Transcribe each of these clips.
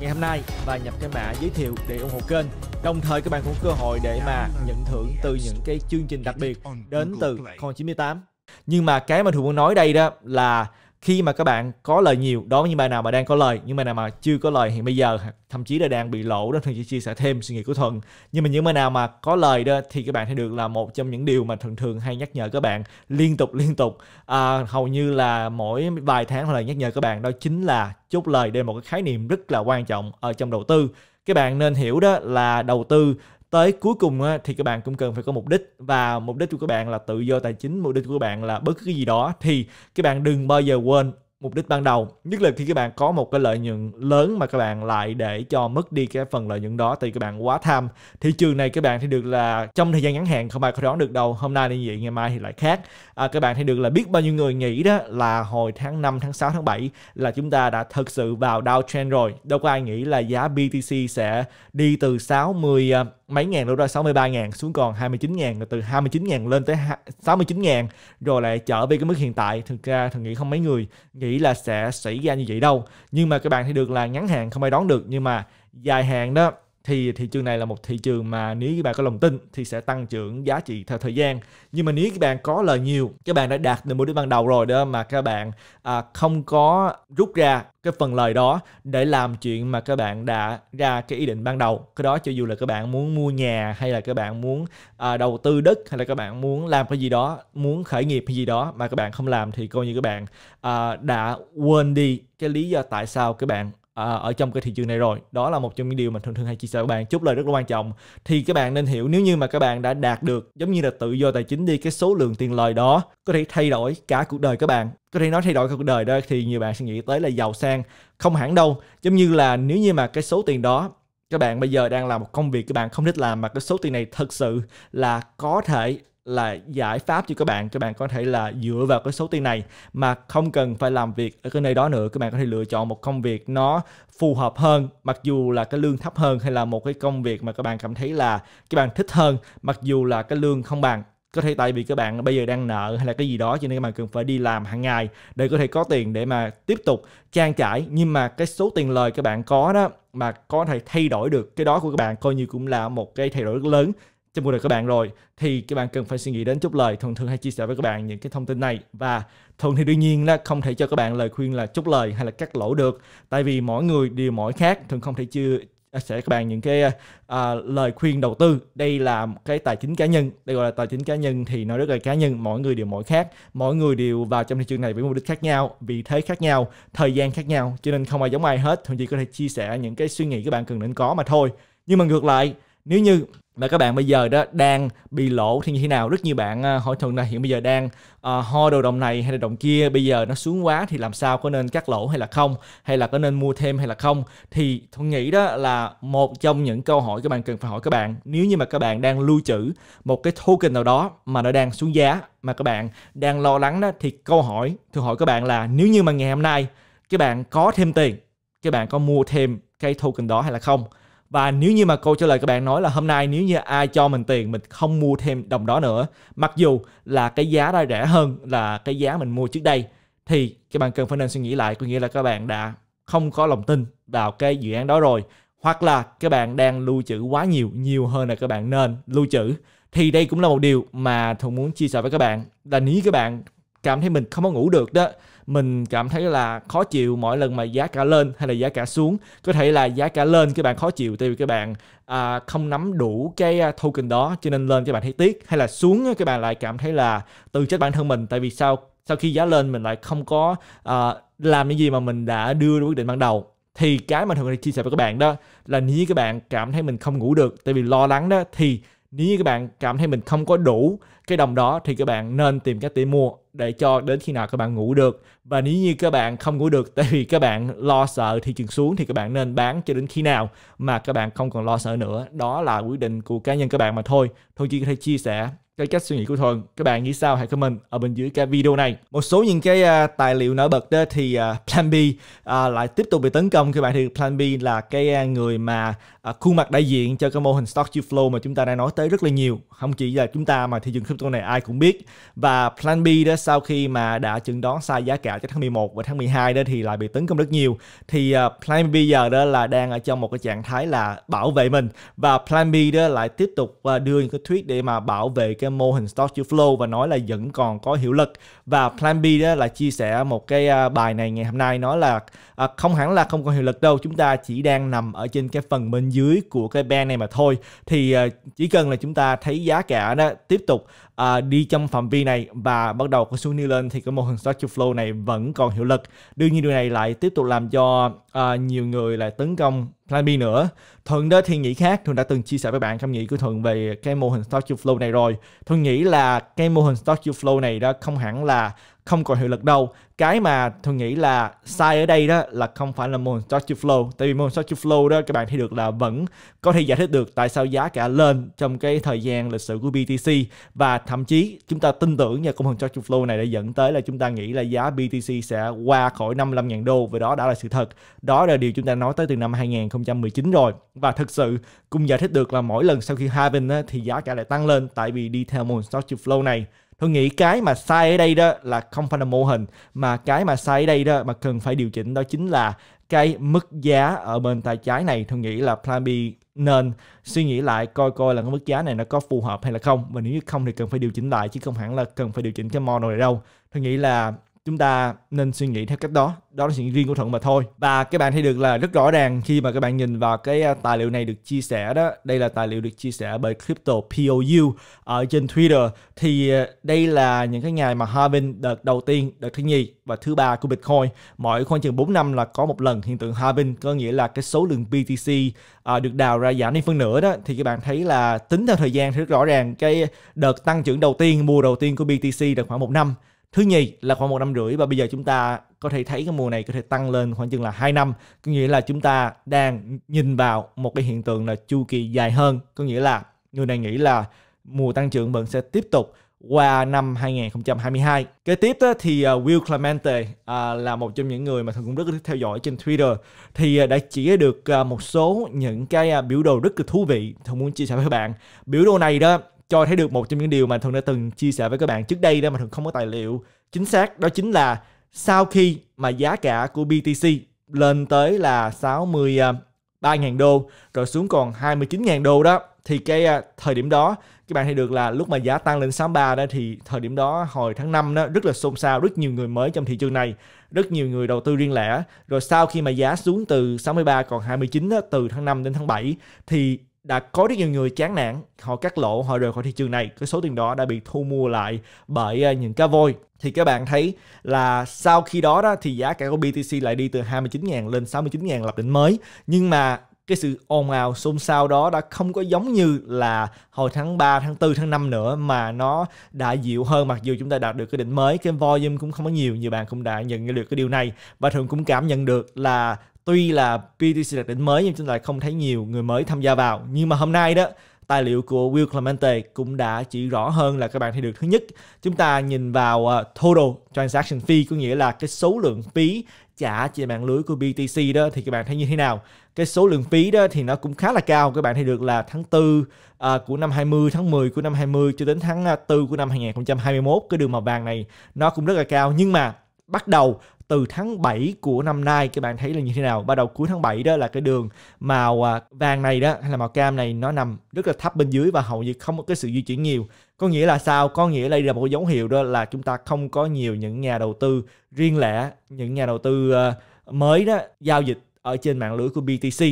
ngày hôm nay và nhập cái mã giới thiệu để ủng hộ kênh. Đồng thời các bạn cũng cơ hội để mà nhận thưởng từ những cái chương trình đặc biệt đến từ Con 98. Nhưng mà cái mà Thường muốn nói đây đó là khi mà các bạn có lời nhiều đó với những bài nào mà đang có lời nhưng mà nào mà chưa có lời hiện bây giờ thậm chí là đang bị lỗ đó thường chỉ chia sẻ thêm suy nghĩ của thuận nhưng mà những bài nào mà có lời đó thì các bạn sẽ được là một trong những điều mà thường thường hay nhắc nhở các bạn liên tục liên tục à, hầu như là mỗi vài tháng hoặc là nhắc nhở các bạn đó chính là chốt lời đây là một cái khái niệm rất là quan trọng ở trong đầu tư các bạn nên hiểu đó là đầu tư tới cuối cùng á, thì các bạn cũng cần phải có mục đích và mục đích của các bạn là tự do tài chính mục đích của các bạn là bất cứ cái gì đó thì các bạn đừng bao giờ quên mục đích ban đầu nhất là khi các bạn có một cái lợi nhuận lớn mà các bạn lại để cho mất đi cái phần lợi nhuận đó thì các bạn quá tham thị trường này các bạn thì được là trong thời gian ngắn hạn không ai có đoán được đâu hôm nay thì vậy ngày mai thì lại khác à, các bạn thì được là biết bao nhiêu người nghĩ đó là hồi tháng 5 tháng 6 tháng 7 là chúng ta đã thực sự vào downtrend rồi đâu có ai nghĩ là giá BTC sẽ đi từ 60 à, mấy ngàn đâu ra 63 ngàn xuống còn 29 ngàn rồi từ 29 ngàn lên tới 69 ngàn rồi lại trở về cái mức hiện tại thực ra thằng nghĩ không mấy người nghĩ là sẽ xảy ra như vậy đâu nhưng mà các bạn thấy được là ngắn hạn không ai đón được nhưng mà dài hạn đó thì thị trường này là một thị trường mà nếu các bạn có lòng tin thì sẽ tăng trưởng giá trị theo thời gian nhưng mà nếu các bạn có lời nhiều các bạn đã đạt được mục đích ban đầu rồi đó mà các bạn à, không có rút ra cái phần lời đó để làm chuyện mà các bạn đã ra cái ý định ban đầu cái đó cho dù là các bạn muốn mua nhà hay là các bạn muốn à, đầu tư đất hay là các bạn muốn làm cái gì đó muốn khởi nghiệp hay gì đó mà các bạn không làm thì coi như các bạn à, đã quên đi cái lý do tại sao các bạn à, ở trong cái thị trường này rồi đó là một trong những điều mà thường thường hay chia sẻ với bạn chúc lời rất là quan trọng thì các bạn nên hiểu nếu như mà các bạn đã đạt được giống như là tự do tài chính đi cái số lượng tiền lời đó có thể thay đổi cả cuộc đời các bạn có thể nói thay đổi cả cuộc đời đó thì nhiều bạn sẽ nghĩ tới là giàu sang không hẳn đâu giống như là nếu như mà cái số tiền đó các bạn bây giờ đang làm một công việc các bạn không thích làm mà cái số tiền này thật sự là có thể là giải pháp cho các bạn các bạn có thể là dựa vào cái số tiền này mà không cần phải làm việc ở cái nơi đó nữa các bạn có thể lựa chọn một công việc nó phù hợp hơn mặc dù là cái lương thấp hơn hay là một cái công việc mà các bạn cảm thấy là các bạn thích hơn mặc dù là cái lương không bằng có thể tại vì các bạn bây giờ đang nợ hay là cái gì đó cho nên các bạn cần phải đi làm hàng ngày để có thể có tiền để mà tiếp tục trang trải nhưng mà cái số tiền lời các bạn có đó mà có thể thay đổi được cái đó của các bạn coi như cũng là một cái thay đổi rất lớn trong mua đời các bạn rồi thì các bạn cần phải suy nghĩ đến chốt lời thường thường hay chia sẻ với các bạn những cái thông tin này và thường thì đương nhiên là không thể cho các bạn lời khuyên là chốt lời hay là cắt lỗ được tại vì mỗi người đều mỗi khác thường không thể chưa sẽ các bạn những cái à, lời khuyên đầu tư đây là cái tài chính cá nhân đây gọi là tài chính cá nhân thì nó rất là cá nhân mỗi người đều mỗi khác mỗi người đều vào trong thị trường này với mục đích khác nhau vị thế khác nhau thời gian khác nhau cho nên không ai giống ai hết thường chỉ có thể chia sẻ những cái suy nghĩ các bạn cần nên có mà thôi nhưng mà ngược lại nếu như và các bạn bây giờ đó đang bị lỗ thì như thế nào rất nhiều bạn à, hỏi thường là hiện bây giờ đang uh, ho đầu đồng này hay là đồng kia bây giờ nó xuống quá thì làm sao có nên cắt lỗ hay là không hay là có nên mua thêm hay là không thì tôi nghĩ đó là một trong những câu hỏi các bạn cần phải hỏi các bạn nếu như mà các bạn đang lưu trữ một cái token nào đó mà nó đang xuống giá mà các bạn đang lo lắng đó thì câu hỏi tôi hỏi các bạn là nếu như mà ngày hôm nay các bạn có thêm tiền các bạn có mua thêm cái token đó hay là không và nếu như mà câu trả lời các bạn nói là hôm nay nếu như ai cho mình tiền mình không mua thêm đồng đó nữa mặc dù là cái giá đã rẻ hơn là cái giá mình mua trước đây thì các bạn cần phải nên suy nghĩ lại có nghĩa là các bạn đã không có lòng tin vào cái dự án đó rồi hoặc là các bạn đang lưu trữ quá nhiều nhiều hơn là các bạn nên lưu trữ thì đây cũng là một điều mà thuận muốn chia sẻ với các bạn là nếu các bạn cảm thấy mình không có ngủ được đó mình cảm thấy là khó chịu mỗi lần mà giá cả lên hay là giá cả xuống có thể là giá cả lên các bạn khó chịu tại vì các bạn à, không nắm đủ cái à, token đó cho nên lên các bạn thấy tiếc hay là xuống các bạn lại cảm thấy là tự trách bản thân mình tại vì sao sau khi giá lên mình lại không có à, làm những gì mà mình đã đưa ra quyết định ban đầu thì cái mà thường chia sẻ với các bạn đó là nếu các bạn cảm thấy mình không ngủ được tại vì lo lắng đó thì nếu như các bạn cảm thấy mình không có đủ cái đồng đó thì các bạn nên tìm cách để mua để cho đến khi nào các bạn ngủ được và nếu như các bạn không ngủ được tại vì các bạn lo sợ thị trường xuống thì các bạn nên bán cho đến khi nào mà các bạn không còn lo sợ nữa đó là quyết định của cá nhân các bạn mà thôi thôi chỉ có thể chia sẻ cái cách suy nghĩ của Thuần các bạn nghĩ sao hãy comment ở bên dưới cái video này một số những cái uh, tài liệu nổi bật đó thì uh, plan b uh, lại tiếp tục bị tấn công các bạn thì plan b là cái uh, người mà à, khuôn mặt đại diện cho cái mô hình stock to flow mà chúng ta đang nói tới rất là nhiều không chỉ là chúng ta mà thị trường crypto này ai cũng biết và plan B đó sau khi mà đã chứng đoán sai giá cả cho tháng 11 và tháng 12 đó thì lại bị tấn công rất nhiều thì uh, plan B giờ đó là đang ở trong một cái trạng thái là bảo vệ mình và plan B đó lại tiếp tục uh, đưa những cái thuyết để mà bảo vệ cái mô hình stock to flow và nói là vẫn còn có hiệu lực và plan B đó là chia sẻ một cái uh, bài này ngày hôm nay nói là uh, không hẳn là không còn hiệu lực đâu chúng ta chỉ đang nằm ở trên cái phần mình dưới của cái band này mà thôi thì ờ, chỉ cần là chúng ta thấy giá cả nó tiếp tục À, đi trong phạm vi này và bắt đầu có xuống đi lên thì cái mô hình structure flow này vẫn còn hiệu lực đương nhiên điều này lại tiếp tục làm cho à, nhiều người lại tấn công plan B nữa thuận đó thì nghĩ khác thuận đã từng chia sẻ với bạn cảm nghĩ của thuận về cái mô hình structure flow này rồi thuận nghĩ là cái mô hình structure flow này đó không hẳn là không còn hiệu lực đâu cái mà tôi nghĩ là sai ở đây đó là không phải là mô hình structure flow tại vì mô hình structure flow đó các bạn thấy được là vẫn có thể giải thích được tại sao giá cả lên trong cái thời gian lịch sử của BTC và thậm chí chúng ta tin tưởng nhà công hình Churchill Flow này đã dẫn tới là chúng ta nghĩ là giá BTC sẽ qua khỏi 55.000 đô và đó đã là sự thật. Đó là điều chúng ta nói tới từ năm 2019 rồi và thực sự cũng giải thích được là mỗi lần sau khi halving á, thì giá cả lại tăng lên tại vì đi theo mô hình Churchill Flow này. Tôi nghĩ cái mà sai ở đây đó là không phải là mô hình mà cái mà sai ở đây đó mà cần phải điều chỉnh đó chính là cái mức giá ở bên tay trái này tôi nghĩ là plan B nên suy nghĩ lại coi coi là cái mức giá này nó có phù hợp hay là không và nếu như không thì cần phải điều chỉnh lại chứ không hẳn là cần phải điều chỉnh cái model này đâu tôi nghĩ là chúng ta nên suy nghĩ theo cách đó đó là chuyện riêng của thuận mà thôi và các bạn thấy được là rất rõ ràng khi mà các bạn nhìn vào cái à, tài liệu này được chia sẻ đó đây là tài liệu được chia sẻ bởi crypto POU ở trên Twitter thì à, đây là những cái ngày mà halving đợt đầu tiên đợt thứ nhì và thứ ba của Bitcoin mỗi khoảng chừng 4 năm là có một lần hiện tượng halving có nghĩa là cái số lượng BTC à, được đào ra giảm đi phân nửa đó thì các bạn thấy là tính theo thời gian thì rất rõ ràng cái đợt tăng trưởng đầu tiên mùa đầu tiên của BTC được khoảng một năm thứ nhì là khoảng một năm rưỡi và bây giờ chúng ta có thể thấy cái mùa này có thể tăng lên khoảng chừng là 2 năm có nghĩa là chúng ta đang nhìn vào một cái hiện tượng là chu kỳ dài hơn có nghĩa là người này nghĩ là mùa tăng trưởng vẫn sẽ tiếp tục qua năm 2022. Kế tiếp đó thì à, Will Clemente à, là một trong những người mà thường cũng rất thích theo dõi trên Twitter thì à, đã chỉ được một số những cái biểu đồ rất là thú vị thường muốn chia sẻ với các bạn. Biểu đồ này đó cho thấy được một trong những điều mà thường đã từng chia sẻ với các bạn trước đây đó mà thường không có tài liệu chính xác đó chính là sau khi mà giá cả của BTC lên tới là 63.000 đô rồi xuống còn 29.000 đô đó thì cái à, thời điểm đó các bạn thấy được là lúc mà giá tăng lên 63 đó thì thời điểm đó hồi tháng 5 đó rất là xôn xao rất nhiều người mới trong thị trường này rất nhiều người đầu tư riêng lẻ rồi sau khi mà giá xuống từ 63 còn 29 đó, từ tháng 5 đến tháng 7 thì đã có rất nhiều người chán nản, họ cắt lỗ, họ rời khỏi thị trường này. Cái số tiền đó đã bị thu mua lại bởi à, những cá voi. Thì các bạn thấy là sau khi đó đó thì giá cả của BTC lại đi từ 29.000 lên 69.000 lập đỉnh mới. Nhưng mà cái sự ồn ào xôn xao đó đã không có giống như là hồi tháng 3, tháng 4, tháng 5 nữa mà nó đã dịu hơn mặc dù chúng ta đạt được cái đỉnh mới cái volume cũng không có nhiều nhiều bạn cũng đã nhận được cái điều này và thường cũng cảm nhận được là tuy là BTC đạt đỉnh mới nhưng chúng ta không thấy nhiều người mới tham gia vào nhưng mà hôm nay đó tài liệu của Will Clemente cũng đã chỉ rõ hơn là các bạn thấy được thứ nhất chúng ta nhìn vào ờ, total transaction fee có nghĩa là cái số lượng phí trả trên mạng lưới của BTC đó thì các bạn thấy như thế nào cái số lượng phí đó thì nó cũng khá là cao các bạn thấy được là tháng 4 ờ, của năm 20 tháng 10 của năm 20 cho đến tháng 4 ờ, của năm 2021 cái đường màu vàng này nó cũng rất là cao nhưng mà bắt đầu từ tháng 7 của năm nay các bạn thấy là như thế nào bắt đầu cuối tháng 7 đó là cái đường màu à, vàng này đó hay là màu cam này nó nằm rất là thấp bên dưới và hầu như không có cái sự di chuyển nhiều có nghĩa là sao có nghĩa đây là một dấu hiệu đó là chúng ta không có nhiều những nhà đầu tư riêng lẻ những nhà đầu tư ờ, mới đó giao dịch ở trên mạng lưới của BTC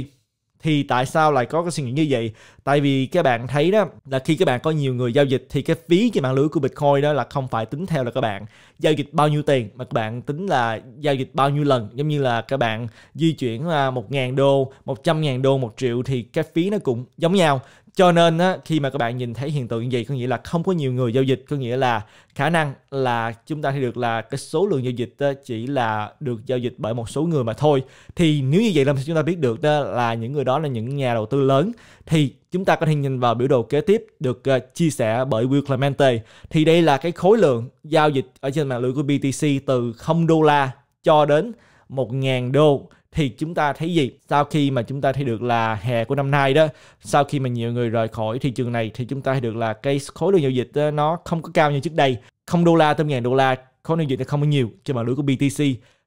thì tại sao lại có cái suy nghĩ như vậy tại vì các bạn thấy đó là khi các bạn có nhiều người giao dịch thì cái phí trên mạng lưới của bitcoin đó là không phải tính theo là các bạn giao dịch bao nhiêu tiền mà các bạn tính là giao dịch bao nhiêu lần giống như là các bạn di chuyển là một ngàn đô một trăm ngàn đô một triệu thì cái phí nó cũng giống nhau cho nên á, khi mà các bạn nhìn thấy hiện tượng như vậy có nghĩa là không có nhiều người giao dịch có nghĩa là khả năng là chúng ta thấy được là cái số lượng giao dịch chỉ là được giao dịch bởi một số người mà thôi thì nếu như vậy làm sao chúng ta biết được đó là những người đó là những nhà đầu tư lớn thì chúng ta có thể nhìn vào biểu đồ kế tiếp được ờ, chia sẻ bởi Will Clemente thì đây là cái khối lượng giao dịch ở trên mạng lưới của BTC từ 0 đô la cho đến 1.000 đô thì chúng ta thấy gì sau khi mà chúng ta thấy được là hè của năm nay đó sau khi mà nhiều người rời khỏi thị trường này thì chúng ta thấy được là cái khối lượng giao dịch đó, nó không có cao như trước đây không đô la tới ngàn đô la khối lượng giao dịch nó không có nhiều trên mạng lưới của BTC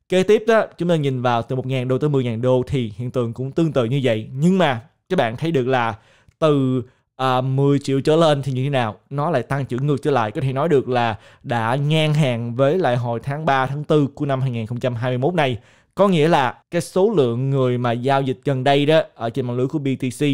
kế tiếp đó chúng ta nhìn vào từ 1.000 đô tới 10.000 đô thì hiện tượng cũng tương tự như vậy nhưng mà các bạn thấy được là từ à, 10 triệu trở lên thì như thế nào nó lại tăng trưởng ngược trở lại có thể nói được là đã ngang hàng với lại hồi tháng 3 tháng 4 của năm 2021 này có nghĩa là cái số lượng người mà giao dịch gần đây đó ở trên mạng lưới của BTC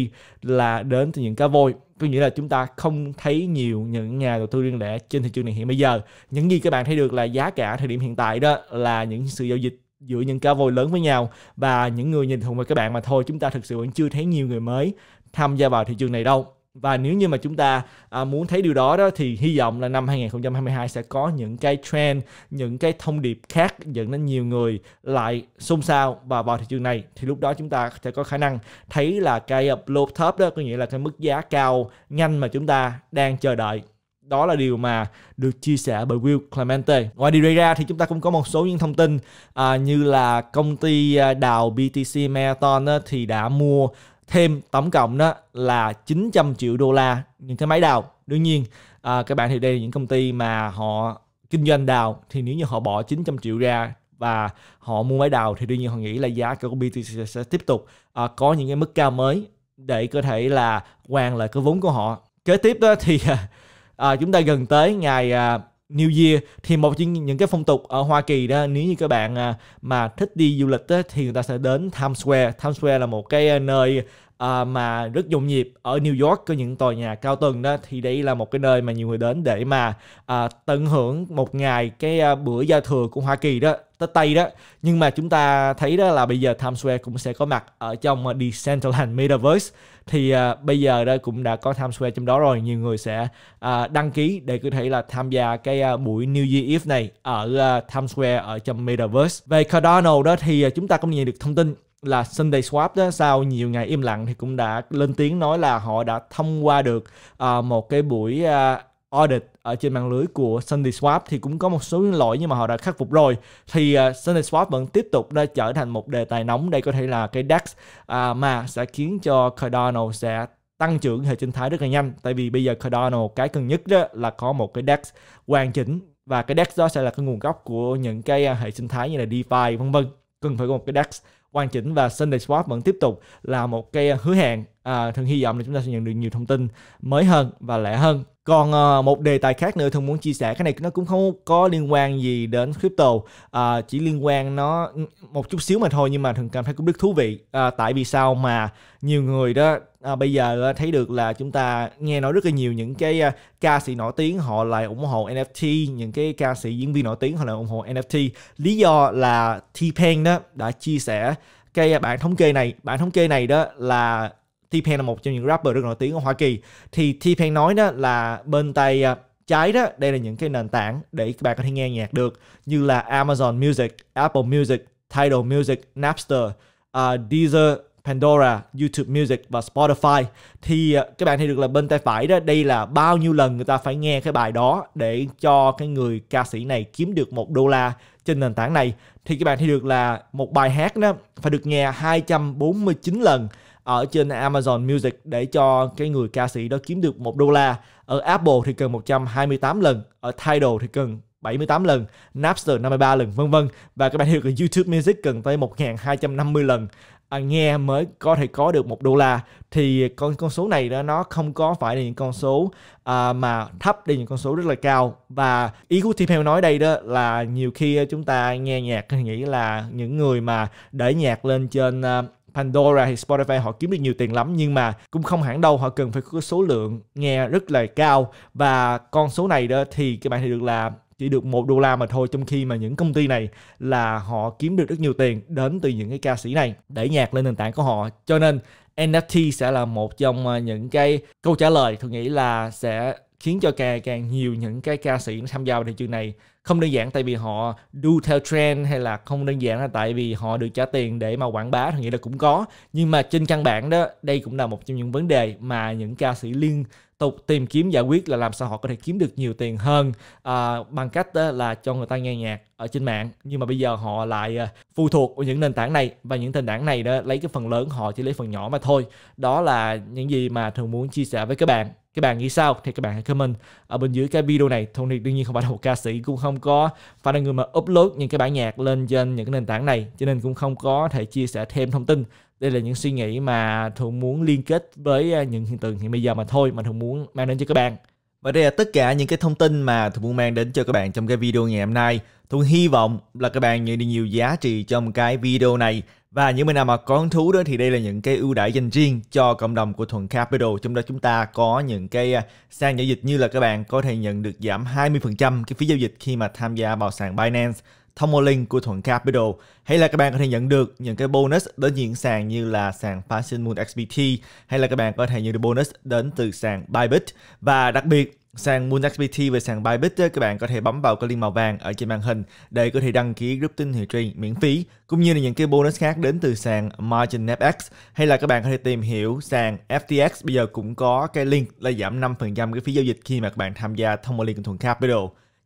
là đến từ những cá voi. Có nghĩa là chúng ta không thấy nhiều những nhà đầu tư riêng lẻ trên thị trường này hiện bây giờ. Những gì các bạn thấy được là giá cả thời điểm hiện tại đó là những sự giao dịch giữa những cá voi lớn với nhau và những người nhìn thường với các bạn mà thôi chúng ta thực sự vẫn chưa thấy nhiều người mới tham gia vào thị trường này đâu và nếu như mà chúng ta à, muốn thấy điều đó đó thì hy vọng là năm 2022 sẽ có những cái trend, những cái thông điệp khác dẫn đến nhiều người lại xôn xao và vào thị trường này thì lúc đó chúng ta sẽ có khả năng thấy là cái blow top đó có nghĩa là cái mức giá cao nhanh mà chúng ta đang chờ đợi đó là điều mà được chia sẻ bởi Will Clemente. Ngoài điều này ra thì chúng ta cũng có một số những thông tin à, như là công ty đào BTC Marathon thì đã mua thêm tổng cộng đó là 900 triệu đô la những cái máy đào đương nhiên à, các bạn thì đây là những công ty mà họ kinh doanh đào thì nếu như họ bỏ 900 triệu ra và họ mua máy đào thì đương nhiên họ nghĩ là giá của BTC sẽ tiếp tục à, có những cái mức cao mới để có thể là hoàn lại cái vốn của họ kế tiếp đó thì à, chúng ta gần tới ngày à, New Year thì một trong những cái phong tục ở Hoa Kỳ đó nếu như các bạn à, mà thích đi du lịch đó, thì người ta sẽ đến Times Square. Times Square là một cái à, nơi à, mà rất nhộn nhịp ở New York có những tòa nhà cao tầng đó thì đây là một cái nơi mà nhiều người đến để mà à, tận hưởng một ngày cái à, bữa giao thừa của Hoa Kỳ đó Tết Tây đó nhưng mà chúng ta thấy đó là bây giờ Times Square cũng sẽ có mặt ở trong à, Decentraland Metaverse thì à, bây giờ đây cũng đã có Times Square trong đó rồi nhiều người sẽ à, đăng ký để có thể là tham gia cái à, buổi New Year Eve này ở à, Times Square ở trong Metaverse về Cardano đó thì à, chúng ta cũng nhận được thông tin là Sunday Swap đó sau nhiều ngày im lặng thì cũng đã lên tiếng nói là họ đã thông qua được uh, một cái buổi uh, audit ở trên mạng lưới của Sunday Swap thì cũng có một số lỗi nhưng mà họ đã khắc phục rồi thì uh, Sunday Swap vẫn tiếp tục đã trở thành một đề tài nóng đây có thể là cái dex uh, mà sẽ khiến cho Cardano sẽ tăng trưởng hệ sinh thái rất là nhanh tại vì bây giờ Cardano cái cần nhất đó là có một cái dex hoàn chỉnh và cái dex đó sẽ là cái nguồn gốc của những cái hệ sinh thái như là DeFi vân vân cần phải có một cái dex hoàn chỉnh và Sunday swap vẫn tiếp tục là một cái hứa hẹn à, thường hy vọng là chúng ta sẽ nhận được nhiều thông tin mới hơn và lẻ hơn còn à, một đề tài khác nữa thường muốn chia sẻ cái này nó cũng không có liên quan gì đến crypto à, chỉ liên quan nó một chút xíu mà thôi nhưng mà thường cảm thấy cũng rất thú vị à, tại vì sao mà nhiều người đó à, bây giờ thấy được là chúng ta nghe nói rất là nhiều những cái à, ca sĩ nổi tiếng họ lại ủng hộ NFT những cái ca sĩ diễn viên nổi tiếng họ lại ủng hộ NFT lý do là T-Pain đó đã chia sẻ cái bản thống kê này bản thống kê này đó là T-Pain là một trong những rapper rất nổi tiếng ở Hoa Kỳ thì T-Pain nói đó là bên tay à, trái đó đây là những cái nền tảng để các bạn có thể nghe nhạc được như là Amazon Music, Apple Music, Tidal Music, Napster, uh, Deezer, Pandora, YouTube Music và Spotify thì à, các bạn thấy được là bên tay phải đó đây là bao nhiêu lần người ta phải nghe cái bài đó để cho cái người ca sĩ này kiếm được một đô la trên nền tảng này thì các bạn thấy được là một bài hát đó phải được nghe 249 lần ở trên Amazon Music để cho cái người ca sĩ đó kiếm được một đô la ở Apple thì cần 128 lần ở Tidal thì cần 78 lần, Napster 53 lần vân vân và các bạn hiểu là YouTube Music cần tới 1250 lần à, nghe mới có thể có được một đô la thì con con số này đó nó không có phải là những con số à, mà thấp đi những con số rất là cao và ý của Theo nói đây đó là nhiều khi chúng ta nghe nhạc thì nghĩ là những người mà để nhạc lên trên uh, Pandora hay Spotify họ kiếm được nhiều tiền lắm nhưng mà cũng không hẳn đâu họ cần phải có số lượng nghe rất là cao và con số này đó thì các bạn thì được là chỉ được một đô la mà thôi trong khi mà những công ty này là họ kiếm được rất nhiều tiền đến từ những cái ca sĩ này để nhạc lên nền tảng của họ cho nên NFT sẽ là một trong ờ, những cái câu trả lời tôi nghĩ là sẽ khiến cho càng càng nhiều những cái ca sĩ tham gia vào thị trường này không đơn giản tại vì họ đu theo trend hay là không đơn giản là tại vì họ được trả tiền để mà quảng bá thì nghĩa là cũng có nhưng mà trên căn bản đó đây cũng là một trong những vấn đề mà những ca sĩ liên tục tìm kiếm giải quyết là làm sao họ có thể kiếm được nhiều tiền hơn à, bằng cách đó là cho người ta nghe nhạc ở trên mạng nhưng mà bây giờ họ lại à, phụ thuộc vào những nền tảng này và những nền tảng này đó lấy cái phần lớn họ chỉ lấy phần nhỏ mà thôi đó là những gì mà thường muốn chia sẻ với các bạn các bạn nghĩ sao thì các bạn hãy comment ở bên dưới cái video này Tony đương nhiên không phải là một ca sĩ cũng không có phải là người mà upload những cái bản nhạc lên trên những cái nền tảng này cho nên cũng không có thể chia sẻ thêm thông tin đây là những suy nghĩ mà thuận muốn liên kết với à, những hiện tượng hiện bây giờ mà thôi mà thuận muốn mang đến cho các bạn và đây là tất cả những cái thông tin mà Thuận muốn mang đến cho các bạn trong cái video ngày hôm nay. Thuận hy vọng là các bạn nhận được nhiều giá trị trong cái video này. Và những bên nào mà có hứng thú đó thì đây là những cái ưu đãi dành riêng cho cộng đồng của Thuận Capital. Trong đó chúng ta có những cái à, sàn giao dịch như là các bạn có thể nhận được giảm 20% cái phí giao dịch khi mà tham gia vào sàn Binance thông qua link của Thuận Capital hay là các bạn có thể nhận được những cái bonus đến những sàn như là sàn Fashion Moon XBT hay là các bạn có thể nhận được bonus đến từ sàn Bybit và đặc biệt sang MoonXBT và sàn Bybit các bạn có thể bấm vào cái link màu vàng ở trên màn hình để có thể đăng ký group tin hiệu truyền miễn phí cũng như là những cái bonus khác đến từ sàn MarginFX hay là các bạn có thể tìm hiểu sàn FTX bây giờ cũng có cái link là giảm 5% cái phí giao dịch khi mà các bạn tham gia thông qua liên kênh thuần Capital.